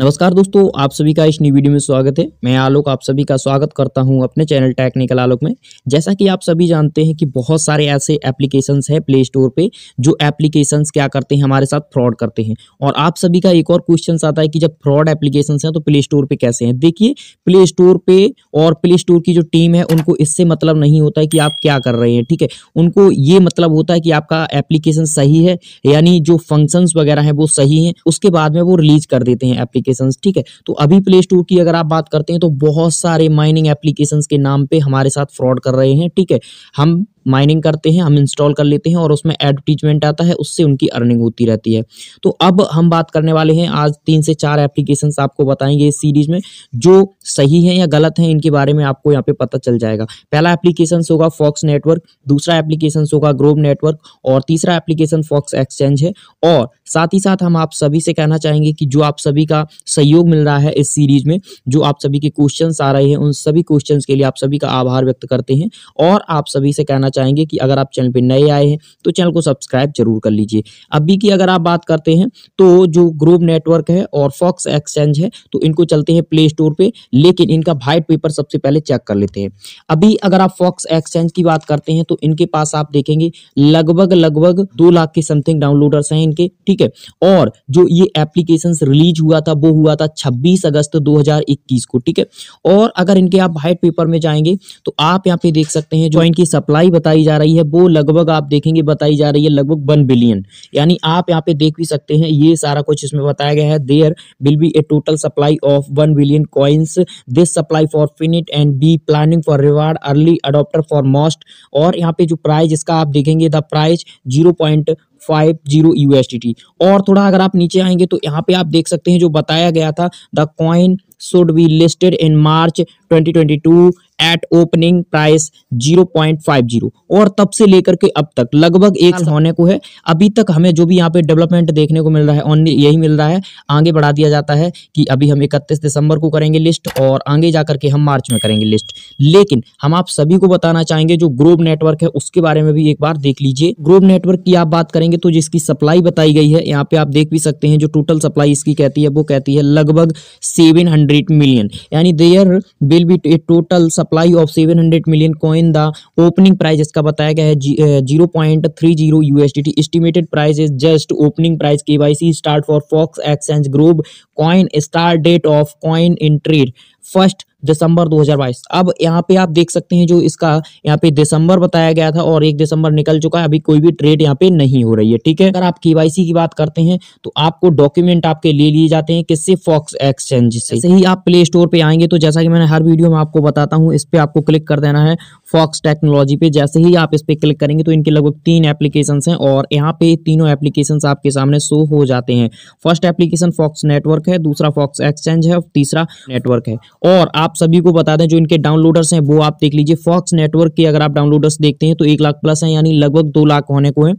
नमस्कार दोस्तों आप सभी का इस नई वीडियो में स्वागत है मैं आलोक आप सभी का स्वागत करता हूं अपने चैनल टेक्निकल आलोक में जैसा कि आप सभी जानते हैं कि बहुत सारे ऐसे एप्लीकेशंस हैं प्ले स्टोर पे जो एप्लीकेशंस क्या करते हैं हमारे साथ फ्रॉड करते हैं और आप सभी का एक और क्वेश्चन आता है कि जब फ्रॉड एप्लीकेशन है तो प्ले स्टोर पर कैसे हैं देखिए प्ले स्टोर पर और प्ले स्टोर की जो टीम है उनको इससे मतलब नहीं होता है कि आप क्या कर रहे हैं ठीक है उनको ये मतलब होता है कि आपका एप्लीकेशन सही है यानी जो फंक्शंस वगैरह है वो सही है उसके बाद में वो रिलीज कर देते हैं एप्लीकेशन एप्लीकेशन ठीक है तो अभी प्ले स्टोर की अगर आप बात करते हैं तो बहुत सारे माइनिंग एप्लीकेशन के नाम पे हमारे साथ फ्रॉड कर रहे हैं ठीक है हम माइनिंग करते हैं हम इंस्टॉल कर लेते हैं और उसमें एडवर्टीजमेंट आता है उससे उनकी अर्निंग होती रहती है तो अब हम बात करने वाले हैं आज तीन से चार एप्लीकेशन आपको बताएंगे इस सीरीज में जो सही है या गलत है इनके बारे में आपको यहाँ पे पता चल जाएगा पहला एप्लीकेशन होगा फॉक्स नेटवर्क दूसरा एप्लीकेशन होगा ग्रोव नेटवर्क और तीसरा एप्लीकेशन फॉक्स एक्सचेंज है और साथ ही साथ हम आप सभी से कहना चाहेंगे कि जो आप सभी का सहयोग मिल रहा है इस सीरीज में जो आप सभी के क्वेश्चन आ रहे हैं उन सभी क्वेश्चन के लिए आप सभी का आभार व्यक्त करते हैं और आप सभी से कहना चाहेंगे कि अगर आप चैनल पर नए आए हैं तो चैनल को सब्सक्राइब जरूर कर लीजिए अभी की अगर आप बात करते हैं तो जो ग्रुप नेटवर्क है और फॉक्स एक्सचेंज है तो इनको चलते हैं प्ले स्टोर पर लेकिन इनका वाइट पेपर सबसे पहले चेक कर लेते हैं अभी अगर आप फॉक्स एक्सचेंज की बात करते हैं तो इनके पास आप देखेंगे लगभग लगभग दो लाख के समथिंग डाउनलोडर्स हैं इनके ठीक है और जो ये एप्लीकेशन रिलीज हुआ था वो हुआ था 26 अगस्त 2021 को ठीक है और अगर इनके आप वाइट पेपर में जाएंगे तो आप यहाँ पे देख सकते हैं जो इनकी सप्लाई बताई जा रही है वो लगभग आप देखेंगे बताई जा रही है लगभग वन बिलियन यानी आप यहाँ पे देख भी सकते हैं ये सारा कुछ इसमें बताया गया है there will be a total supply of one billion coins this supply for finite and be planning for reward early adopter for most और यहाँ पे जो प्राइज इसका आप देखेंगे the price zero point five zero USD और थोड़ा अगर आप नीचे आएंगे तो यहाँ पे आप देख सकते हैं जो बताया गया था the coin should be listed in March 2022 at opening price 0.50 और तब से लेकर के अब तक लगभग एक हाँ साल होने को है अभी तक हमें जो भी यहाँ पे डेवलपमेंट देखने को मिल रहा है ओनली यही मिल रहा है आगे बढ़ा दिया जाता है कि अभी हम इकतीस दिसंबर को करेंगे लिस्ट और आगे जा करके हम मार्च में करेंगे लिस्ट लेकिन हम आप सभी को बताना चाहेंगे जो ग्रोव नेटवर्क है उसके बारे में भी एक बार देख लीजिए ग्रोव नेटवर्क की आप बात करेंगे तो जिसकी सप्लाई बताई गई है यहाँ पे आप देख भी सकते हैं जो टोटल सप्लाई इसकी कहती है वो कहती है लगभग सेवन मिलियन यानी there will be total supply of 700 million coin the opening price इसका बताया गया है zero point three zero USD estimated price is just opening price see start for Fox exchange group coin star date of coin in trade first December 2022 अब यहाँ पे आप देख सकते हैं जो इसका यहाँ पे दिसंबर बताया गया था और एक दिसंबर निकल चुका है अभी कोई भी ट्रेड यहाँ पे नहीं हो रही है ठीक है अगर आप के की बात करते हैं तो आपको डॉक्यूमेंट आपके ले लिए जाते हैं किससे फॉक्स एक्सचेंज से ही आप प्ले स्टोर पे आएंगे तो जैसा कि मैंने हर वीडियो में आपको बताता हूँ इस पर आपको क्लिक कर देना है फॉक्स टेक्नोलॉजी पे जैसे ही आप इस पर क्लिक करेंगे तो इनके लगभग तीन एप्लीकेशन है और यहाँ पे तीनों एप्लीकेशन आपके सामने शो हो जाते हैं फर्स्ट एप्लीकेशन फॉक्स नेटवर्क है दूसरा फॉक्स एक्सचेंज है तीसरा नेटवर्क है और आप आप सभी को बता दें जो इनके डाउनलोडर्स हैं वो आप देख लीजिए फॉक्स नेटवर्क के अगर आप डाउनलोडर्स देखते हैं तो एक लाख प्लस है यानी लगभग दो लाख होने को है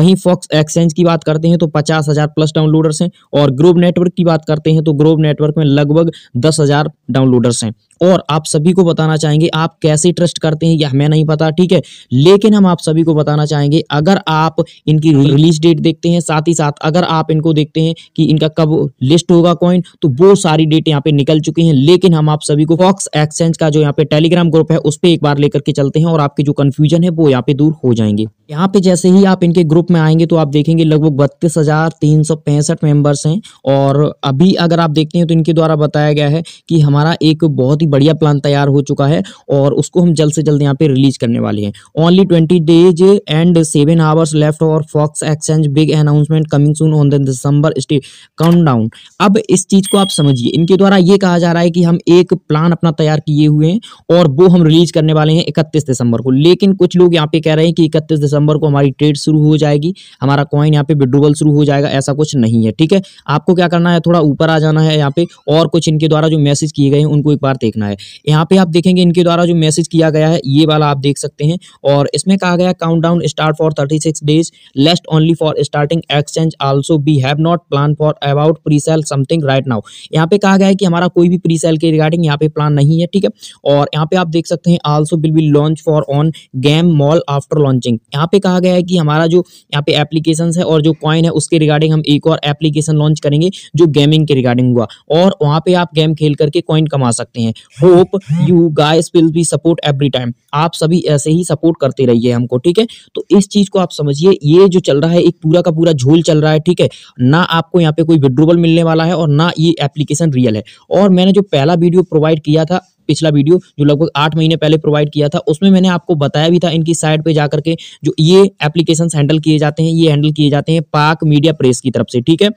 वहीं फॉक्स एक्सचेंज की बात करते हैं तो पचास हजार प्लस डाउनलोडर्स हैं और ग्रोव नेटवर्क की बात करते हैं तो ग्रोव नेटवर्क में लगभग दस डाउनलोडर्स हैं और आप सभी को बताना चाहेंगे आप कैसे ट्रस्ट करते हैं यह हमें नहीं पता ठीक है लेकिन हम आप सभी को बताना चाहेंगे अगर आप इनकी रिलीज डेट देखते हैं साथ ही साथ अगर आप इनको देखते हैं कि इनका कब लिस्ट होगा कॉइन तो वो सारी डेट यहाँ पे निकल चुकी हैं लेकिन हम आप सभी आपको फॉक्स एक्सचेंज का जो यहाँ पे टेलीग्राम ग्रुप है उस पर एक बार लेकर के चलते हैं और आपकी जो कन्फ्यूजन है वो यहाँ पे दूर हो जाएंगे यहाँ पे जैसे ही आप इनके ग्रुप में आएंगे तो आप देखेंगे लगभग बत्तीस हजार तीन सौ पैंसठ मेंबर्स हैं और अभी अगर आप देखते हैं तो इनके द्वारा बताया गया है कि हमारा एक बहुत ही बढ़िया प्लान तैयार हो चुका है और उसको हम जल्द से जल्द यहाँ पे रिलीज करने वाले हैं only twenty days and seven hours left और Fox exchange big announcement coming soon on the December stay count down अब इस चीज को आप समझिए इनके द्वारा ये कहा जा रहा है कि हम एक प्लान अपना तैयार किए हुए हैं और वो हम रिलीज करने वाले हैं इकतीस दिसंबर को लेकिन कुछ लोग यहाँ पे कह रहे हैं कि इकतीस दिसंबर सितंबर को हमारी ट्रेड शुरू हो जाएगी हमारा कॉइन यहाँ पे विड्रोवल शुरू हो जाएगा ऐसा कुछ नहीं है ठीक है आपको क्या करना है थोड़ा ऊपर आ जाना है यहाँ पे और कुछ इनके द्वारा जो मैसेज किए गए हैं उनको एक बार देखना है यहाँ पे आप देखेंगे इनके द्वारा जो मैसेज किया गया है ये वाला आप देख सकते हैं और इसमें कहा गया count start for thirty days least only for starting exchange also be have not plan for about pre sale something right now यहाँ पे कहा गया है कि हमारा कोई भी प्री सेल के रिगार्डिंग यहाँ पे प्लान नहीं है ठीक है और यहाँ पे आप देख सकते हैं also will be launch for on game mall after launching यहाँ पे कहा गया है कि हमारा जो यहाँ पे एप्लीकेशन है और जो कॉइन है उसके रिगार्डिंग हम एक और एप्लीकेशन लॉन्च करेंगे जो गेमिंग के रिगार्डिंग हुआ और वहाँ पे आप गेम खेल करके कॉइन कमा सकते हैं hope you guys will be support every time आप सभी ऐसे ही सपोर्ट करते रहिए हमको ठीक है तो इस चीज को आप समझिए ये जो चल रहा है एक पूरा का पूरा झोल चल रहा है ठीक है ना आपको यहाँ पे कोई विड्रोवल मिलने वाला है और ना ये एप्लीकेशन रियल है और मैंने जो पहला वीडियो प्रोवाइड किया था पिछला वीडियो जो लगभग आठ महीने पहले प्रोवाइड किया था उसमें मैंने आपको बताया भी था इनकी साइट पे जाकर के जो ये एप्लीकेशन हैंडल किए जाते हैं ये हैंडल किए जाते हैं पाक मीडिया प्रेस की तरफ से ठीक है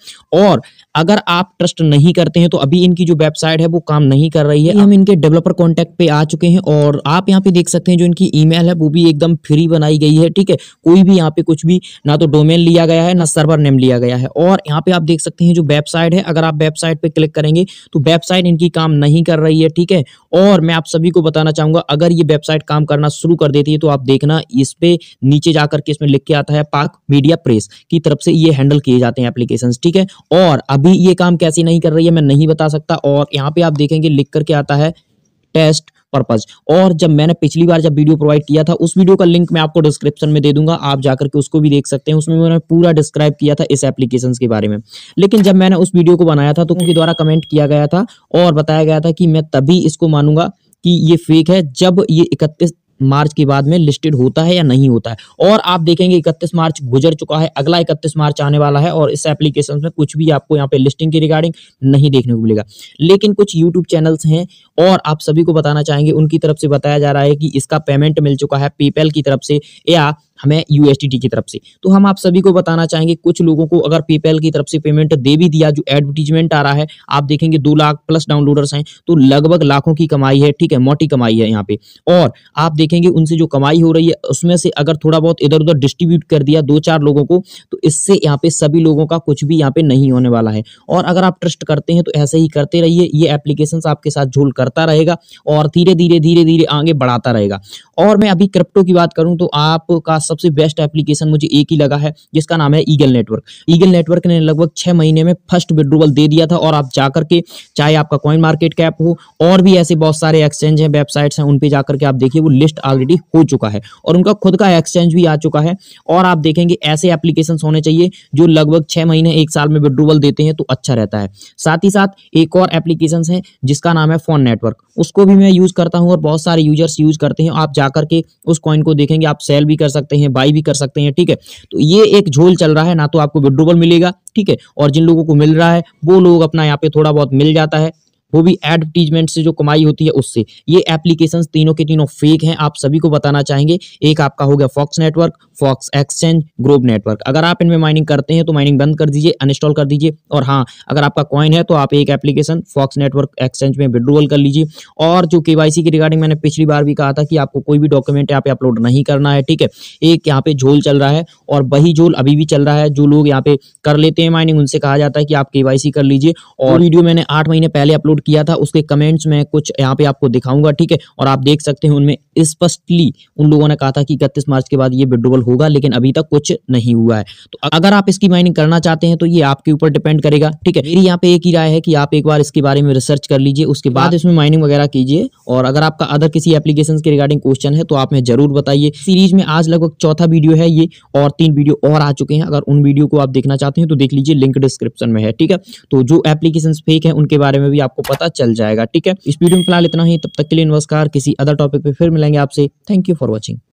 और अगर आप ट्रस्ट नहीं करते हैं तो अभी इनकी जो वेबसाइट है वो काम नहीं कर रही है हम इनके डेवलपर कॉन्टेक्ट पे आ चुके हैं और आप यहाँ पे देख सकते हैं जो इनकी ईमेल है वो भी एकदम फ्री बनाई गई है ठीक है कोई भी यहाँ पे कुछ भी ना तो डोमेन लिया गया है ना सर्वर नेम लिया गया है और यहाँ पे आप देख सकते हैं जो वेबसाइट है अगर आप वेबसाइट पे क्लिक करेंगे तो वेबसाइट इनकी काम नहीं कर रही है ठीक है और मैं आप सभी को बताना चाहूंगा अगर ये वेबसाइट काम करना शुरू कर देती है तो आप देखना इस पे नीचे जाकर के इसमें लिख के आता है पाक मीडिया प्रेस की तरफ से ये हैंडल किए जाते हैं एप्लीकेशन ठीक है और अब अभी ये काम कैसे नहीं कर रही है मैं नहीं बता सकता और यहाँ पे आप देखेंगे लिख करके आता है टेस्ट पर्पज और जब मैंने पिछली बार जब वीडियो प्रोवाइड किया था उस वीडियो का लिंक मैं आपको डिस्क्रिप्शन में दे दूंगा आप जाकर के उसको भी देख सकते हैं उसमें मैंने पूरा डिस्क्राइब किया था इस एप्लीकेशन के बारे में लेकिन जब मैंने उस वीडियो को बनाया था तो उनके द्वारा कमेंट किया गया था और बताया गया था कि मैं तभी इसको मानूंगा कि ये फेक है जब ये इकतीस मार्च के बाद में लिस्टेड होता है या नहीं होता है और आप देखेंगे इकतीस मार्च गुजर चुका है अगला इकतीस मार्च आने वाला है और इस एप्लीकेशन में कुछ भी आपको यहाँ पे लिस्टिंग के रिगार्डिंग नहीं देखने को मिलेगा लेकिन कुछ यूट्यूब चैनल्स हैं और आप सभी को बताना चाहेंगे उनकी तरफ से बताया जा रहा है कि इसका पेमेंट मिल चुका है पेपैल की तरफ से या हमें यूएसडीटी की तरफ से तो हम आप सभी को बताना चाहेंगे कुछ लोगों को अगर पेपैल की तरफ से पेमेंट दे भी दिया जो एडवर्टीजमेंट आ रहा है आप देखेंगे दो लाख प्लस डाउनलोडर्स हैं तो लगभग लाखों की कमाई है ठीक है मोटी कमाई है यहाँ पे और आप देखेंगे उनसे जो कमाई हो रही है उसमें से अगर थोड़ा बहुत इधर उधर डिस्ट्रीब्यूट कर दिया दो चार लोगों को तो इससे यहाँ पे सभी लोगों का कुछ भी यहाँ पे नहीं होने वाला है और अगर आप ट्रस्ट करते हैं तो ऐसे ही करते रहिए ये एप्लीकेशन आपके साथ झोल करता रहेगा और धीरे धीरे धीरे धीरे आगे बढ़ाता रहेगा और मैं अभी क्रिप्टो की बात करूं तो आपका सबसे बेस्ट एप्लीकेशन मुझे एक ही लगा है जिसका नाम है ईगल नेटवर्क ईगल नेटवर्क ने लगभग छह महीने में फर्स्ट विड्रोवल दे दिया था और आप जाकर के चाहे आपका कॉइन मार्केट कैप हो और भी ऐसे बहुत सारे एक्सचेंज हैं वेबसाइट्स हैं उन पर जाकर के आप देखिए वो लिस्ट ऑलरेडी हो चुका है और उनका खुद का एक्सचेंज भी आ चुका है और आप देखेंगे ऐसे एप्लीकेशन होने चाहिए जो लगभग छह महीने एक साल में विड्रोवल देते हैं तो अच्छा रहता है साथ ही साथ एक और एप्लीकेशन है जिसका नाम है फोन नेटवर्क उसको भी मैं यूज़ करता हूँ और बहुत सारे यूजर्स यूज़ करते हैं आप जाकर के उस कॉइन को देखेंगे आप सेल भी कर सकते हैं सकते हैं बाई भी कर सकते हैं ठीक है तो ये एक झोल चल रहा है ना तो आपको विड्रोवल मिलेगा ठीक है और जिन लोगों को मिल रहा है वो लोग अपना यहाँ पे थोड़ा बहुत मिल जाता है वो भी एडवर्टीजमेंट से जो कमाई होती है उससे ये एप्लीकेशन तीनों के तीनों फेक हैं आप सभी को बताना चाहेंगे एक आपका हो गया Fox network Fox exchange Grove network अगर आप इनमें माइनिंग करते हैं तो माइनिंग बंद कर दीजिए अनइंस्टॉल कर दीजिए और हाँ अगर आपका कॉइन है तो आप एक एप्लीकेशन फॉक्स नेटवर्क एक्सचेंज में विड्रोवल कर लीजिए और जो केवाईसी की रिगार्डिंग मैंने पिछली बार भी कहा था कि आपको कोई भी डॉक्यूमेंट यहाँ पे अपलोड नहीं करना है ठीक है एक यहाँ पे झोल चल रहा है और वही झोल अभी भी चल रहा है जो लोग यहाँ पे कर लेते हैं माइनिंग उनसे कहा जाता है कि आप के कर लीजिए और तो- वीडियो मैंने आठ महीने पहले अपलोड अपलोड किया था उसके कमेंट्स में कुछ यहाँ पे आपको दिखाऊंगा ठीक है और आप देख सकते हैं उनमें स्पष्टली उन लोगों ने कहा था कि इकतीस मार्च के बाद ये विड्रोवल होगा लेकिन अभी तक कुछ नहीं हुआ है तो अगर आप इसकी माइनिंग करना चाहते हैं तो ये आपके ऊपर डिपेंड करेगा ठीक है मेरी यहाँ पे एक ही राय है कि आप एक बार इसके बारे में रिसर्च कर लीजिए उसके बाद हाँ। इसमें माइनिंग वगैरह कीजिए और अगर आपका अदर किसी एप्लीकेशन के रिगार्डिंग क्वेश्चन है तो आप मैं जरूर बताइए सीरीज में आज लगभग चौथा वीडियो है ये और तीन वीडियो और आ चुके हैं अगर उन वीडियो को आप देखना चाहते हैं तो देख लीजिए लिंक डिस्क्रिप्शन में है ठीक है तो जो एप्लीकेशन फेक है उनके बारे में भी आपको पता चल जाएगा ठीक है इस वीडियो में फिलहाल इतना ही तब तक के लिए नमस्कार किसी अदर टॉपिक पे फिर मिलेंगे आपसे थैंक यू फॉर वॉचिंग